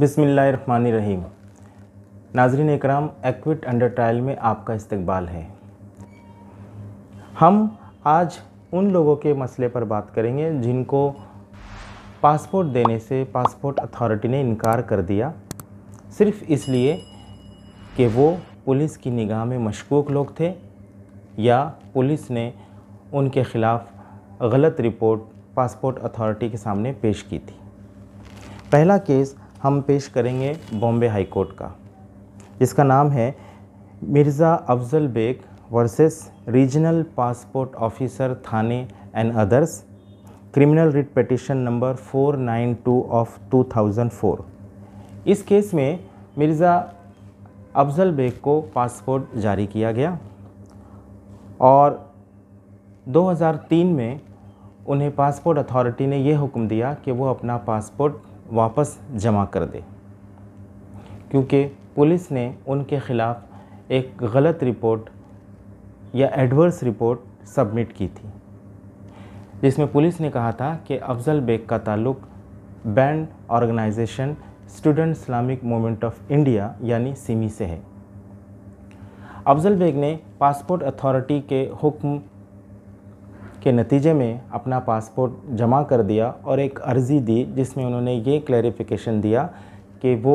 रहीम नाजरीन इकराम equity under trial में आपका इस्तबाल है हम आज उन लोगों के मसले पर बात करेंगे जिनको पासपोर्ट देने से पासपोर्ट अथॉरिटी ने इनकार कर दिया सिर्फ इसलिए कि वो पुलिस की निगाह में मशकूक लोग थे या पुलिस ने उनके ख़िलाफ़ गलत रिपोर्ट पासपोर्ट अथॉरिटी के सामने पेश की थी पहला केस हम पेश करेंगे बॉम्बे हाई कोर्ट का जिसका नाम है Mirza Afzal Beg versus regional passport officer Thane and others criminal writ petition number 492 of 2004 इस केस में मिर्ज़ा अफजल बेग को पासपोर्ट जारी किया गया और 2003 में उन्हें पासपोर्ट अथॉरिटी ने यह हुक्म दिया कि वो अपना पासपोर्ट वापस जमा कर दे क्योंकि पुलिस ने उनके ख़िलाफ़ एक गलत रिपोर्ट या एडवर्स रिपोर्ट सबमिट की थी जिसमें पुलिस ने कहा था कि अफजल बेग का ताल्लुक banned organisation student Islamic movement of India यानी सिमी से है अफजल बेग ने पासपोर्ट अथॉरिटी के हुक्म के नतीजे में अपना पासपोर्ट जमा कर दिया और एक अर्ज़ी दी जिसमें उन्होंने ये क्लैरिफिकेशन दिया कि वो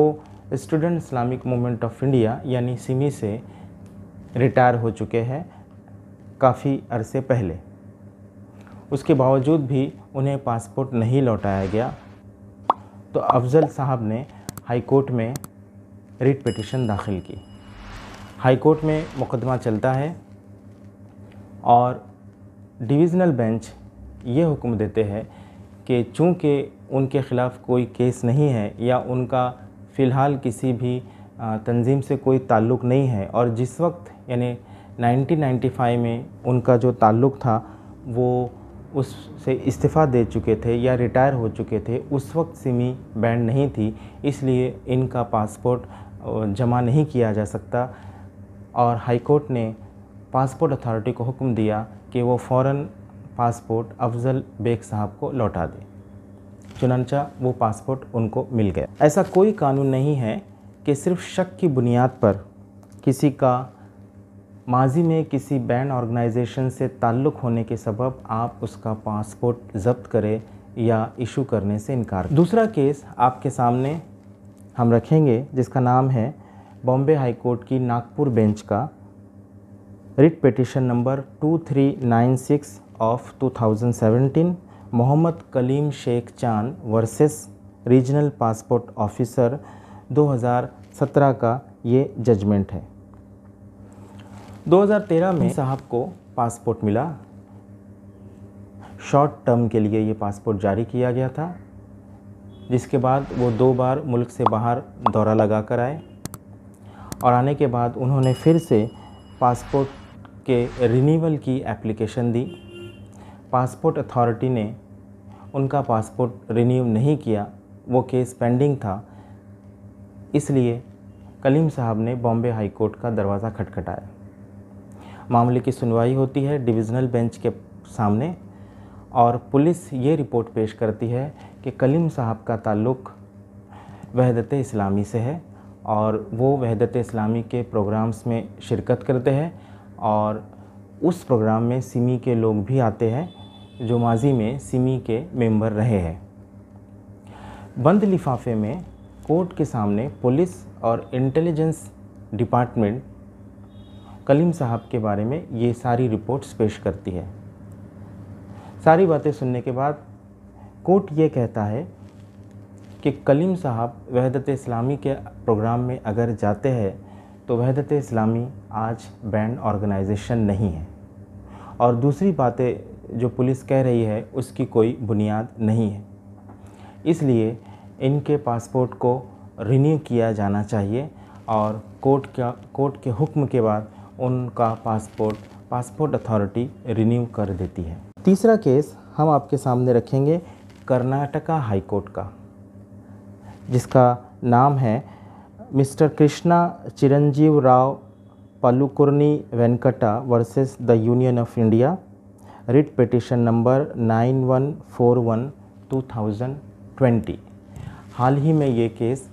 student Islamic movement of India यानी सिमी e से रिटायर हो चुके हैं काफ़ी अरसे पहले उसके बावजूद भी उन्हें पासपोर्ट नहीं लौटाया गया तो अफजल साहब ने हाईकोर्ट में रिट पटिशन दाखिल की हाईकोर्ट में मुकदमा चलता है और डिविज़नल बेंच ये हुक्म देते हैं कि चूँकि उनके ख़िलाफ़ कोई केस नहीं है या उनका फ़िलहाल किसी भी तंजीम से कोई ताल्लुक़ नहीं है और जिस वक्त यानी 1995 में उनका जो ताल्लुक़ था वो उससे इस्तीफ़ा दे चुके थे या रिटायर हो चुके थे उस वक्त सिमी बैंड नहीं थी इसलिए इनका पासपोर्ट जमा नहीं किया जा सकता और हाईकोर्ट ने पासपोर्ट अथॉरिटी को हुक्म दिया कि वो फ़ौर पासपोर्ट अफजल बेग साहब को लौटा दें चुनानचा वो पासपोर्ट उनको मिल गया ऐसा कोई कानून नहीं है कि सिर्फ शक की बुनियाद पर किसी का माजी में किसी बैंड ऑर्गेनाइजेशन से ताल्लुक़ होने के सबब आप उसका पासपोर्ट जब्त करें या इशू करने से इनकार दूसरा केस आपके सामने हम रखेंगे जिसका नाम है बॉम्बे हाई कोर्ट की नागपुर बेंच का writ petition number 2396 of 2017 Mohammad Kalim Shaikh Chand versus regional passport officer 2017 का ये जजमेंट है 2013 में साहब को पासपोर्ट मिला शॉर्ट टर्म के लिए ये पासपोर्ट जारी किया गया था जिसके बाद वो दो बार मुल्क से बाहर दौरा लगा कर आए और आने के बाद उन्होंने फिर से पासपोर्ट के रिनीवल की एप्लीकेशन दी पासपोर्ट अथॉरिटी ने उनका पासपोर्ट रिन्यू नहीं किया वो केस पेंडिंग था इसलिए कलीम साहब ने बॉम्बे हाई कोर्ट का दरवाज़ा खटखटाया मामले की सुनवाई होती है डिविज़नल बेंच के सामने और पुलिस ये रिपोर्ट पेश करती है कि कलीम साहब का ताल्लुक़ वहदत इस्लामी से है और वो वहदत इस्लामी के प्रोग्राम्स में शिरकत करते हैं और उस प्रोग्राम में सिमी के लोग भी आते हैं जो माजी में सिमी के मेंबर रहे हैं बंद लिफाफे में कोर्ट के सामने पुलिस और इंटेलिजेंस डिपार्टमेंट कलीम साहब के बारे में ये सारी रिपोर्ट्स पेश करती है सारी बातें सुनने के बाद कोर्ट ये कहता है कि कलीम साहब वहदत इस्लामी के प्रोग्राम में अगर जाते हैं तो वहदत इस्लामी आज बैंड ऑर्गेनाइजेशन नहीं है और दूसरी बातें जो पुलिस कह रही है उसकी कोई बुनियाद नहीं है इसलिए इनके पासपोर्ट को रिन्यू किया जाना चाहिए और कोर्ट का कोर्ट के हुक्म के बाद उनका पासपोर्ट पासपोर्ट अथॉरिटी रिन्यू कर देती है तीसरा केस हम आपके सामने रखेंगे कर्नाटका हाई कोर्ट का जिसका नाम है mister Krishna Chiranjeev Rao Palukurni Venkat versus the union of India writ petition number 9141 2020 हाल ही में ये केस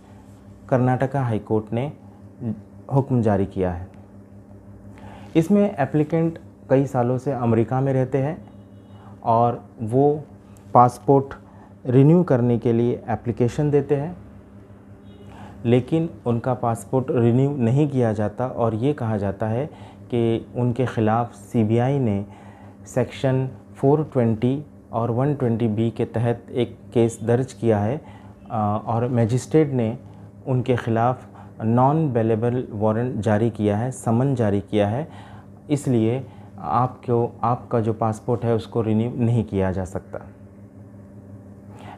कर्नाटका हाई कोर्ट ने हुक्म जारी किया है इसमें एप्लीकेंट कई सालों से अमेरिका में रहते हैं और वो पासपोर्ट रिन्यू करने के लिए एप्लीकेशन देते हैं लेकिन उनका पासपोर्ट रिन्यू नहीं किया जाता और ये कहा जाता है कि उनके ख़िलाफ़ सीबीआई ने सेक्शन 420 और 120 बी के तहत एक केस दर्ज किया है और मजिस्ट्रेट ने उनके ख़िलाफ़ नॉन बेलेबल वारंट जारी किया है समन जारी किया है इसलिए आपको आपका जो पासपोर्ट है उसको रिन्यू नहीं किया जा सकता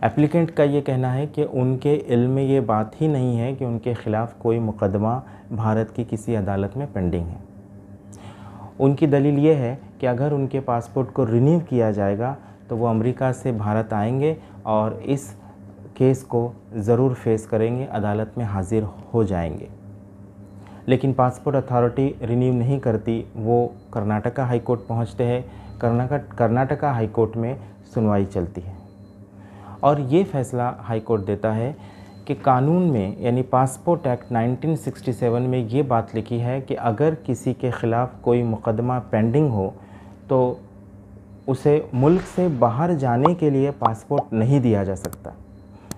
एप्लीकेंट का ये कहना है कि उनके इल्म में ये बात ही नहीं है कि उनके ख़िलाफ़ कोई मुकदमा भारत की किसी अदालत में पेंडिंग है उनकी दलील ये है कि अगर उनके पासपोर्ट को रिन्यू किया जाएगा तो वो अमेरिका से भारत आएंगे और इस केस को ज़रूर फेस करेंगे अदालत में हाजिर हो जाएंगे लेकिन पासपोर्ट अथॉरिटी रिन्यू नहीं करती वो कर्नाटका हाईकोर्ट पहुँचते हैं कर्नाटका कर्नाटका हाईकोर्ट में सुनवाई चलती है और ये फैसला हाईकोर्ट देता है कि कानून में यानी पासपोर्ट एक्ट 1967 में ये बात लिखी है कि अगर किसी के ख़िलाफ़ कोई मुकदमा पेंडिंग हो तो उसे मुल्क से बाहर जाने के लिए पासपोर्ट नहीं दिया जा सकता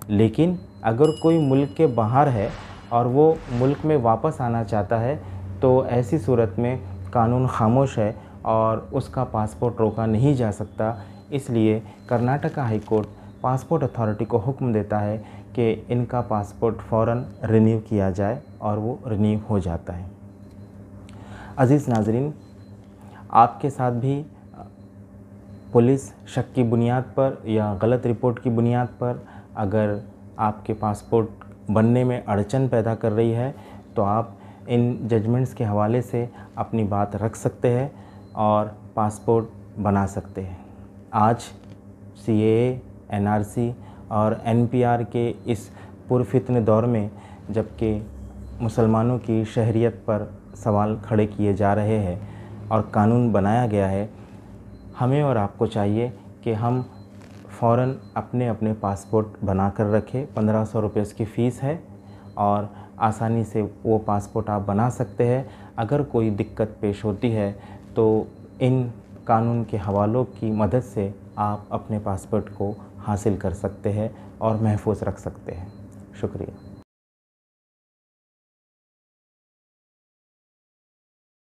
लेकिन अगर कोई मुल्क के बाहर है और वो मुल्क में वापस आना चाहता है तो ऐसी सूरत में कानून खामोश है और उसका पासपोर्ट रोका नहीं जा सकता इसलिए Karnataka high court passport authority को हुक्म देता है कि इनका पासपोर्ट फ़ौर रिन्यू किया जाए और वो रिन्यू हो जाता है अज़ीज़ नाजरीन आपके साथ भी पुलिस शक की बुनियाद पर या गलत रिपोर्ट की बुनियाद पर अगर आपके पासपोर्ट बनने में अड़चन पैदा कर रही है तो आप इन जजमेंट्स के हवाले से अपनी बात रख सकते हैं और पासपोर्ट बना सकते हैं आज सी एनआरसी और एनपीआर के इस पुरफितन दौर में जबकि मुसलमानों की शहरीत पर सवाल खड़े किए जा रहे हैं और कानून बनाया गया है हमें और आपको चाहिए कि हम फ़ौर अपने अपने पासपोर्ट बना कर रखें पंद्रह सौ रुपये उसकी फ़ीस है और आसानी से वो पासपोर्ट आप बना सकते हैं अगर कोई दिक्कत पेश होती है तो इन कानून के हवालों की मदद से आप अपने पासपोर्ट को हासिल कर सकते हैं और महफूज रख सकते हैं शुक्रिया